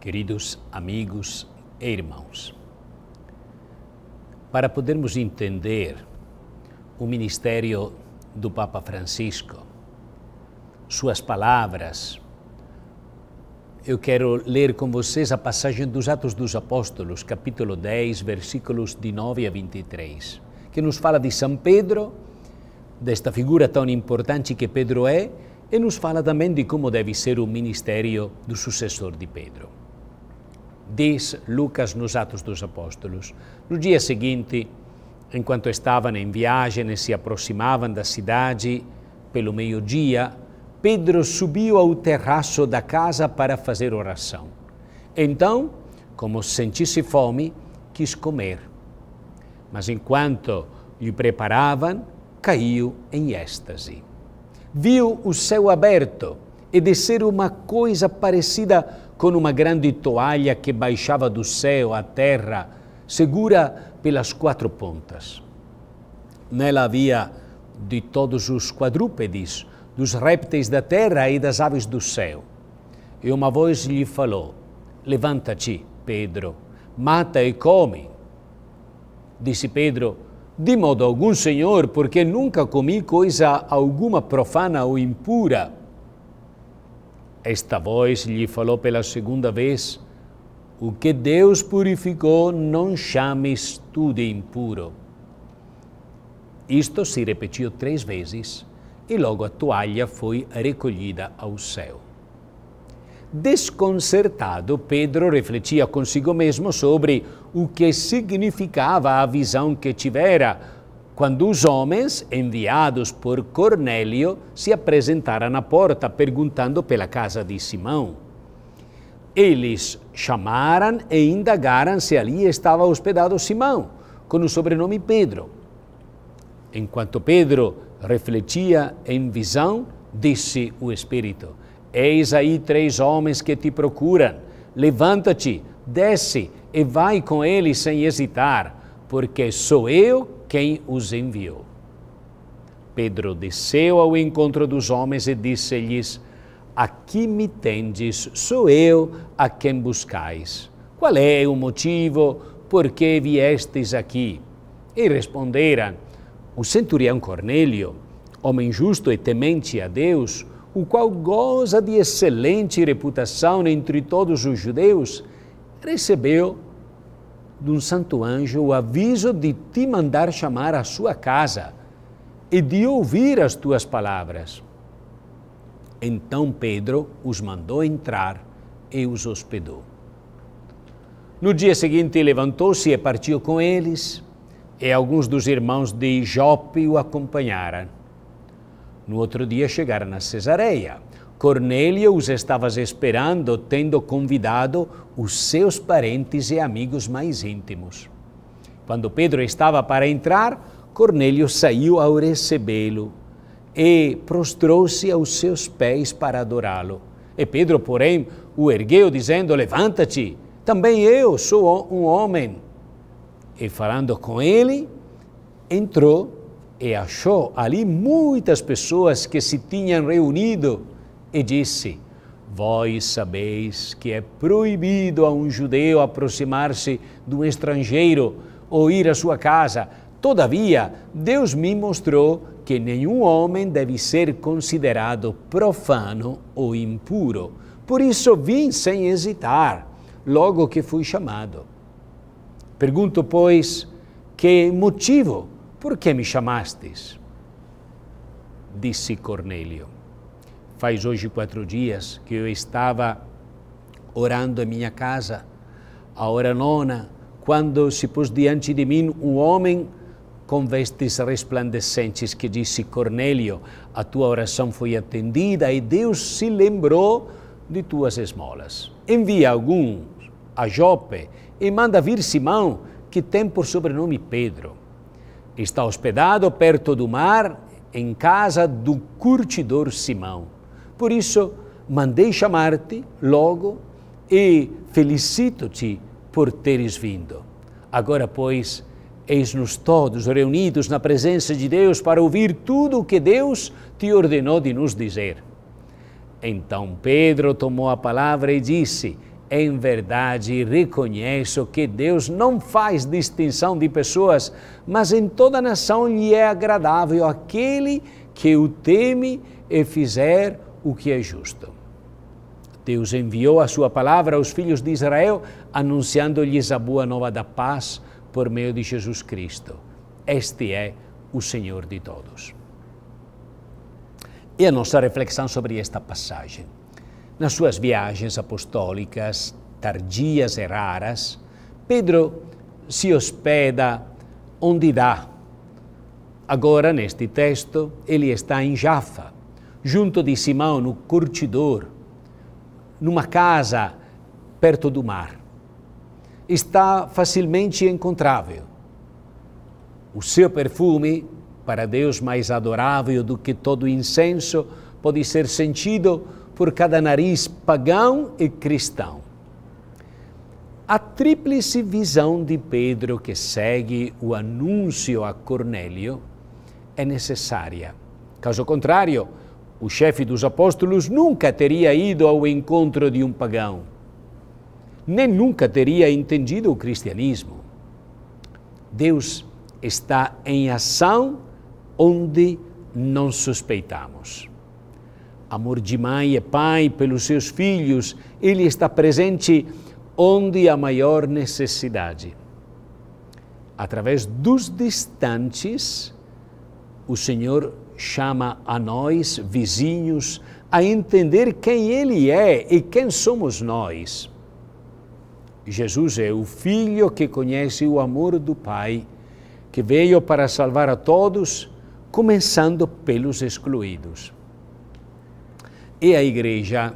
Queridos amigos e irmãos, para podermos entender o ministério do Papa Francisco, suas palavras, eu quero ler com vocês a passagem dos Atos dos Apóstolos, capítulo 10, versículos de 9 a 23, que nos fala de São Pedro, desta figura tão importante que Pedro é, e nos fala também de como deve ser o ministério do sucessor de Pedro diz Lucas nos Atos dos Apóstolos. No dia seguinte, enquanto estavam em viagem e se aproximavam da cidade, pelo meio-dia, Pedro subiu ao terraço da casa para fazer oração. Então, como sentisse fome, quis comer. Mas enquanto lhe preparavam, caiu em êxtase. Viu o céu aberto e descer uma coisa parecida com uma grande toalha que baixava do céu à terra, segura pelas quatro pontas. Nela havia de todos os quadrúpedes, dos répteis da terra e das aves do céu. E uma voz lhe falou: Levanta-te, Pedro, mata e come. Disse Pedro: De modo algum, Senhor, porque nunca comi coisa alguma profana ou impura. Esta voz lhe falou pela segunda vez: O que Deus purificou, não chames tu de impuro. Isto se repetiu três vezes e logo a toalha foi recolhida ao céu. Desconcertado, Pedro refletia consigo mesmo sobre o que significava a visão que tivera quando os homens, enviados por Cornélio, se apresentaram à porta perguntando pela casa de Simão. Eles chamaram e indagaram se ali estava hospedado Simão, com o sobrenome Pedro. Enquanto Pedro refletia em visão, disse o Espírito: Eis aí três homens que te procuram. Levanta-te, desce e vai com eles sem hesitar, porque sou eu quem os enviou. Pedro desceu ao encontro dos homens e disse-lhes: Aqui me tendes, sou eu a quem buscais. Qual é o motivo por que viestes aqui? E responderam: O centurião Cornélio, homem justo e temente a Deus, o qual goza de excelente reputação entre todos os judeus, recebeu de um santo anjo o aviso de te mandar chamar à sua casa e de ouvir as tuas palavras. Então Pedro os mandou entrar e os hospedou. No dia seguinte, levantou-se e partiu com eles, e alguns dos irmãos de Jope o acompanharam. No outro dia chegaram a Cesareia Cornélio os estava esperando, tendo convidado os seus parentes e amigos mais íntimos. Quando Pedro estava para entrar, Cornélio saiu ao recebê-lo e prostrou-se aos seus pés para adorá-lo. E Pedro, porém, o ergueu, dizendo: Levanta-te, também eu sou um homem. E falando com ele, entrou e achou ali muitas pessoas que se tinham reunido e disse: Vós sabeis que é proibido a um judeu aproximar-se de um estrangeiro ou ir à sua casa. Todavia, Deus me mostrou que nenhum homem deve ser considerado profano ou impuro. Por isso vim sem hesitar, logo que fui chamado. Pergunto, pois, que motivo? Por que me chamastes? Disse Cornélio Faz hoje quatro dias que eu estava orando em minha casa, a hora nona, quando se pôs diante de mim um homem com vestes resplandecentes que disse: Cornélio, a tua oração foi atendida e Deus se lembrou de tuas esmolas. Envia algum a Jope e manda vir Simão, que tem por sobrenome Pedro. Está hospedado perto do mar, em casa do curtidor Simão por isso, mandei chamar-te logo e felicito-te por teres vindo. Agora, pois, eis-nos todos reunidos na presença de Deus para ouvir tudo o que Deus te ordenou de nos dizer. Então Pedro tomou a palavra e disse: Em verdade, reconheço que Deus não faz distinção de pessoas, mas em toda nação lhe é agradável aquele que o teme e fizer o que é justo. Deus enviou a sua palavra aos filhos de Israel, anunciando-lhes a boa nova da paz por meio de Jesus Cristo. Este é o Senhor de todos. E a nossa reflexão sobre esta passagem. Nas suas viagens apostólicas, tardias e raras, Pedro se hospeda onde dá. Agora, neste texto, ele está em Jafa, junto de Simão, no curtidor, numa casa perto do mar. Está facilmente encontrável. O seu perfume, para Deus mais adorável do que todo incenso, pode ser sentido por cada nariz pagão e cristão. A tríplice visão de Pedro que segue o anúncio a Cornélio é necessária. Caso contrário, o chefe dos apóstolos nunca teria ido ao encontro de um pagão, nem nunca teria entendido o cristianismo. Deus está em ação onde não suspeitamos. Amor de mãe e pai pelos seus filhos, ele está presente onde há maior necessidade. Através dos distantes, o Senhor chama a nós, vizinhos, a entender quem Ele é e quem somos nós. Jesus é o Filho que conhece o amor do Pai, que veio para salvar a todos, começando pelos excluídos. E a Igreja,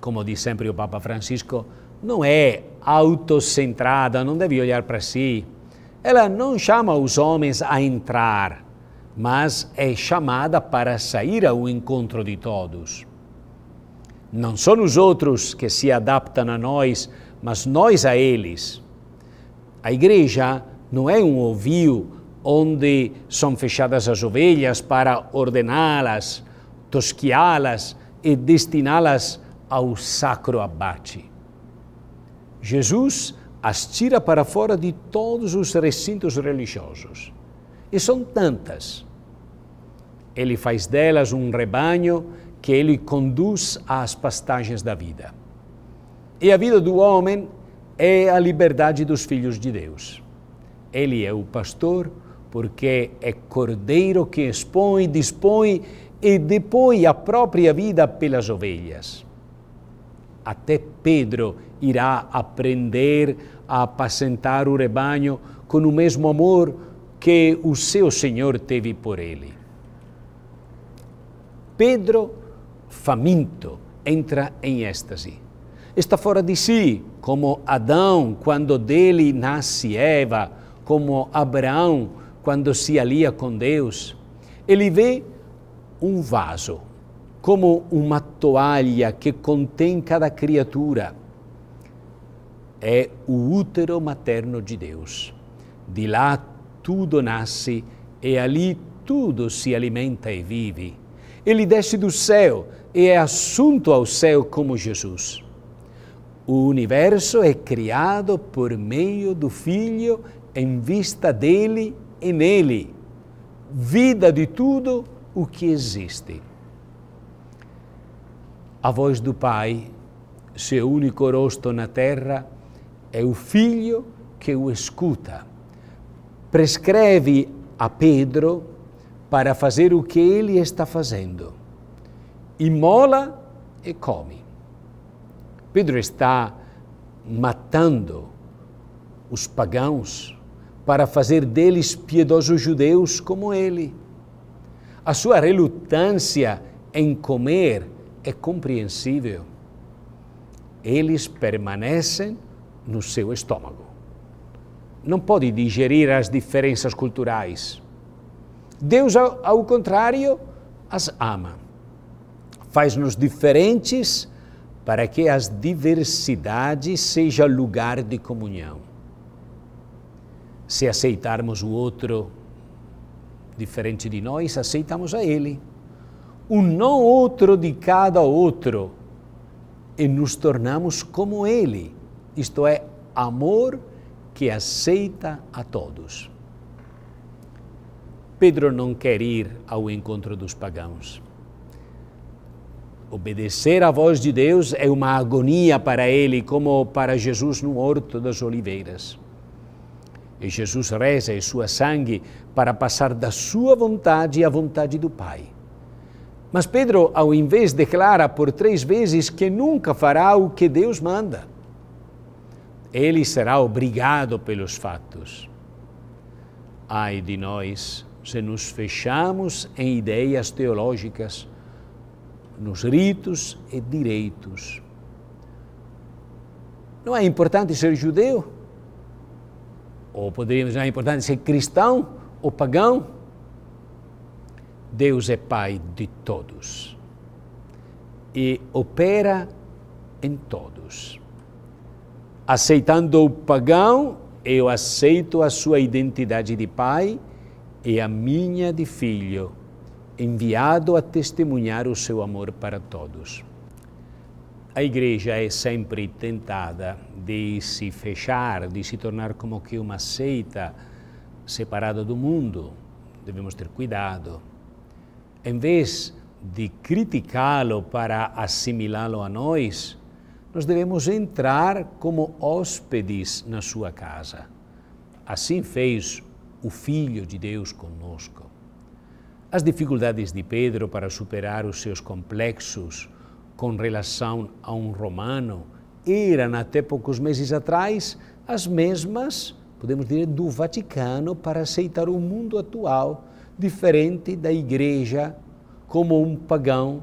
como diz sempre o Papa Francisco, não é autocentrada, não deve olhar para si. Ela não chama os homens a entrar, mas é chamada para sair ao encontro de todos. Não são os outros que se adaptam a nós, mas nós a eles. A igreja não é um ovil onde são fechadas as ovelhas para ordená-las, tosquiá-las e destiná-las ao sacro abate. Jesus as tira para fora de todos os recintos religiosos e são tantas. Ele faz delas um rebanho que ele conduz às pastagens da vida. E a vida do homem é a liberdade dos filhos de Deus. Ele é o pastor porque é cordeiro que expõe, dispõe e depõe a própria vida pelas ovelhas. Até Pedro irá aprender a apacentar o rebanho com o mesmo amor que o seu Senhor teve por ele. Pedro, faminto, entra em êxtase. Está fora de si, como Adão, quando dele nasce Eva, como Abraão, quando se alia com Deus. Ele vê um vaso, como uma toalha que contém cada criatura. É o útero materno de Deus. De lá tudo nasce e ali tudo se alimenta e vive. Ele desce do céu e é assunto ao céu como Jesus. O universo é criado por meio do Filho, em vista dele e nele. Vida de tudo o que existe. A voz do Pai, seu único rosto na terra, é o Filho que o escuta prescreve a Pedro para fazer o que ele está fazendo. Imola e come. Pedro está matando os pagãos para fazer deles piedosos judeus como ele. A sua relutância em comer é compreensível. Eles permanecem no seu estômago não pode digerir as diferenças culturais. Deus, ao, contrário, as ama. Faz-nos diferentes para que as diversidades seja lugar de comunhão. Se aceitarmos o outro diferente de nós, aceitamos a ele. Um não outro de cada outro e nos tornamos como ele. Isto é amor e que aceita a todos. Pedro não quer ir ao encontro dos pagãos. Obedecer à voz de Deus é uma agonia para ele, como para Jesus no Horto das Oliveiras. E Jesus reza em sua sangue para passar da sua vontade à vontade do Pai. Mas Pedro, ao invés, declara por três vezes que nunca fará o que Deus manda ele será obrigado pelos fatos. Ai de nós se nos fechamos em ideias teológicas, nos ritos e direitos. Não é importante ser judeu? Ou poderíamos, não é importante ser cristão ou pagão? Deus é Pai de todos e opera em todos. Aceitando o pagão, eu aceito a sua identidade de pai e a minha de filho, enviado a testemunhar o seu amor para todos. A igreja é sempre tentada de se fechar, de se tornar como que uma seita separada do mundo. Devemos ter cuidado. Em vez de criticá-lo para assimilá-lo a nós, nós devemos entrar como hóspedes na sua casa. Assim fez o Filho de Deus conosco. As dificuldades de Pedro para superar os seus complexos com relação a um romano eram, até poucos meses atrás, as mesmas, podemos dizer, do Vaticano para aceitar o mundo atual, diferente da Igreja como um pagão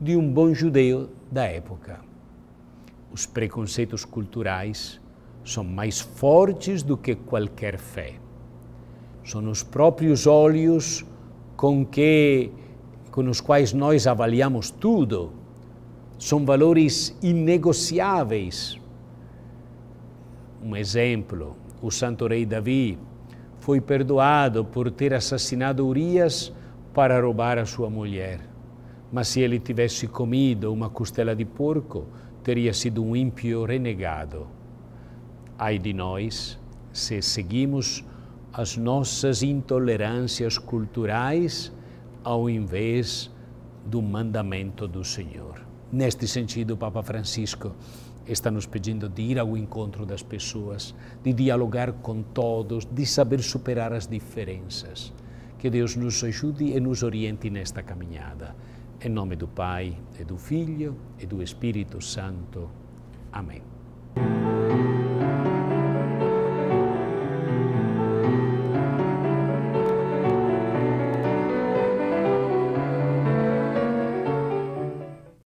de um bom judeu da época os preconceitos culturais são mais fortes do que qualquer fé. São os próprios olhos com que com os quais nós avaliamos tudo. São valores inegociáveis. Um exemplo, o santo rei Davi foi perdoado por ter assassinado Urias para roubar a sua mulher. Mas se ele tivesse comido uma costela de porco, teria sido um ímpio renegado. Ai de nós se seguimos as nossas intolerâncias culturais ao invés do mandamento do Senhor. Neste sentido, o Papa Francisco está nos pedindo de ir ao encontro das pessoas, de dialogar com todos, de saber superar as diferenças. Que Deus nos ajude e nos oriente nesta caminhada. Em nome do Pai, e do Figlio, e do Espírito Santo. Amém.